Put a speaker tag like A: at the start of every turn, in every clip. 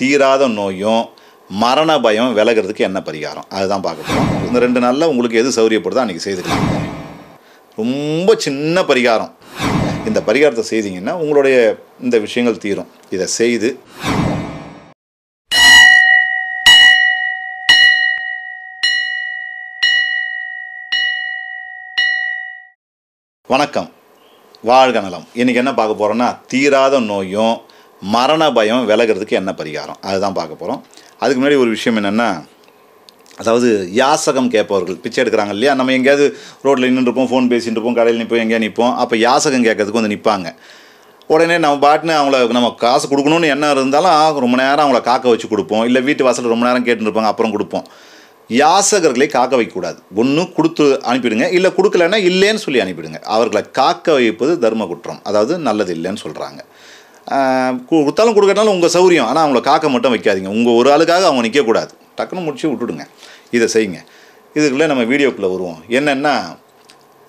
A: தீராத நோயும் மரண பயம் விலகிறதுக்கு என்ன பரிகாரம் அதுதான் பார்க்க போகிறோம் இந்த ரெண்டு நாளில் உங்களுக்கு எது சௌரியப்படுதோ அன்றைக்கி செய்துக்கலாம் ரொம்ப சின்ன பரிகாரம் இந்த பரிகாரத்தை செய்தீங்கன்னா உங்களுடைய இந்த விஷயங்கள் தீரும் இதை செய்து வணக்கம் வாழ்க நலம் இன்றைக்கி என்ன பார்க்க போகிறோன்னா தீராத நோயும் மரண பயம் விலகிறதுக்கு என்ன பரிகாரம் அதுதான் பார்க்க போகிறோம் அதுக்கு முன்னாடி ஒரு விஷயம் என்னென்னா அதாவது யாசகம் கேட்பவர்கள் பிச்சை எடுக்கிறாங்க இல்லையா நம்ம எங்கேயாவது ரோட்டில் நின்றுருப்போம் ஃபோன் பேசிகிட்டு இருப்போம் கடையில் நிற்போம் எங்கேயா நிற்போம் அப்போ யாசகம் கேட்கறதுக்கு வந்து நிற்பாங்க உடனே நம்ம பாட்டுன்னு அவங்கள நம்ம காசு கொடுக்கணும்னு என்ன இருந்தாலும் ரொம்ப நேரம் அவங்கள காக்க வச்சு கொடுப்போம் இல்லை வீட்டு வாசல் ரொம்ப நேரம் கேட்டுருப்பாங்க அப்புறம் கொடுப்போம் யாசகர்களை காக்க வைக்கக்கூடாது ஒன்று கொடுத்து அனுப்பிவிடுங்க இல்லை கொடுக்கலன்னா இல்லைன்னு சொல்லி அனுப்பிவிடுங்க அவர்களை காக்க வைப்பது தர்ம குற்றம் அதாவது நல்லது இல்லைன்னு சொல்கிறாங்க கொடுத்தாலும் கொடுக்கறதுனால உங்கள் சௌரியம் ஆனால் அவங்கள காக்க மட்டும் வைக்காதீங்க உங்கள் ஒரு ஆளுக்காக அவங்க நிற்கக்கூடாது டக்குன்னு முடிச்சு விட்டுடுங்க இதை செய்யுங்க இதுக்குள்ளே நம்ம வீடியோக்குள்ளே வருவோம் என்னென்னா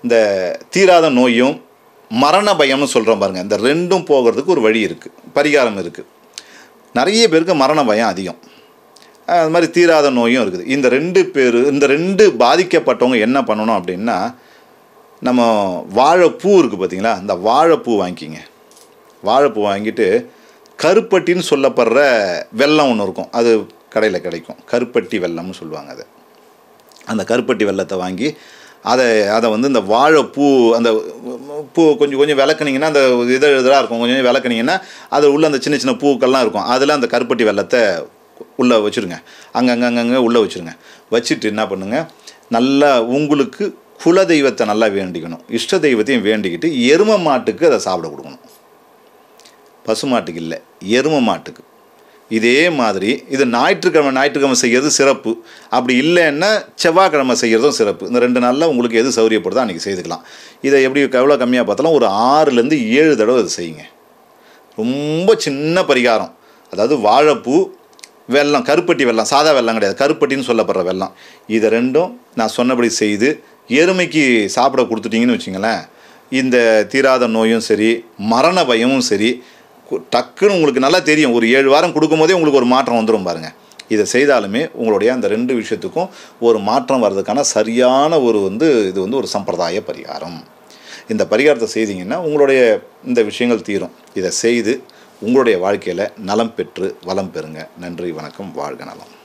A: இந்த தீராத நோயும் மரண பயம்னு சொல்கிறோம் பாருங்கள் இந்த ரெண்டும் போகிறதுக்கு ஒரு வழி இருக்குது பரிகாரம் இருக்குது நிறைய பேருக்கு மரண பயம் அதிகம் அது மாதிரி தீராத நோயும் இருக்குது இந்த ரெண்டு பேர் இந்த ரெண்டு பாதிக்கப்பட்டவங்க என்ன பண்ணணும் அப்படின்னா நம்ம வாழைப்பூ இருக்குது பார்த்தீங்களா இந்த வாழைப்பூ வாங்கிக்கிங்க வாழைப்பூ வாங்கிட்டு கருப்பட்டின்னு சொல்லப்படுற வெள்ளம் ஒன்று இருக்கும் அது கடையில் கிடைக்கும் கருப்பட்டி வெள்ளம்னு சொல்லுவாங்க அது அந்த கருப்பட்டி வெள்ளத்தை வாங்கி அதை அதை வந்து இந்த வாழைப்பூ அந்த பூ கொஞ்சம் கொஞ்சம் விளக்குனிங்கன்னா அந்த இதழ் இதழாக இருக்கும் கொஞ்சம் கொஞ்சம் விளக்குனிங்கன்னா அது உள்ளே அந்த சின்ன சின்ன பூக்கள்லாம் இருக்கும் அதில் அந்த கருப்பட்டி வெள்ளத்தை உள்ளே வச்சுருங்க அங்கங்கே அங்கங்கே உள்ளே வச்சுருங்க வச்சுட்டு என்ன பண்ணுங்கள் நல்லா உங்களுக்கு குல தெய்வத்தை நல்லா வேண்டிக்கணும் இஷ்ட தெய்வத்தையும் வேண்டிக்கிட்டு எரும மாட்டுக்கு அதை சாப்பிட கொடுக்கணும் பசுமாட்டுக்கு இல்லை எரும மாட்டுக்கு இதே மாதிரி இது ஞாயிற்றுக்கிழமை ஞாயிற்றுக்கிழமை செய்கிறது சிறப்பு அப்படி இல்லைன்னா செவ்வாய்க்கிழமை செய்கிறதும் சிறப்பு இந்த ரெண்டு நாளில் உங்களுக்கு எது சௌரியப்படுதோ அன்றைக்கி செய்துக்கலாம் இதை எப்படி எவ்வளோ கம்மியாக பார்த்தாலும் ஒரு ஆறுலேருந்து ஏழு தடவை இதை செய்யுங்க ரொம்ப சின்ன பரிகாரம் அதாவது வாழைப்பூ வெள்ளம் கருப்பட்டி வெள்ளம் சாதா வெள்ளம் கிடையாது கருப்பட்டின்னு சொல்லப்படுற வெள்ளம் இதை ரெண்டும் நான் சொன்னபடி செய்து எருமைக்கு சாப்பிட கொடுத்துட்டிங்கன்னு வச்சுங்களேன் இந்த தீராத நோயும் சரி மரண பயமும் சரி டக்குன்னு உங்களுக்கு நல்லா தெரியும் ஒரு ஏழு வாரம் கொடுக்கும்போதே உங்களுக்கு ஒரு மாற்றம் வந்துடும் பாருங்கள் இதை செய்தாலுமே உங்களுடைய அந்த ரெண்டு விஷயத்துக்கும் ஒரு மாற்றம் வர்றதுக்கான சரியான ஒரு வந்து இது வந்து ஒரு சம்பிரதாய பரிகாரம் இந்த பரிகாரத்தை செய்தீங்கன்னா உங்களுடைய இந்த விஷயங்கள் தீரும் இதை செய்து உங்களுடைய வாழ்க்கையில் நலம் பெற்று வளம் பெறுங்க நன்றி வணக்கம் வாழ்க நலம்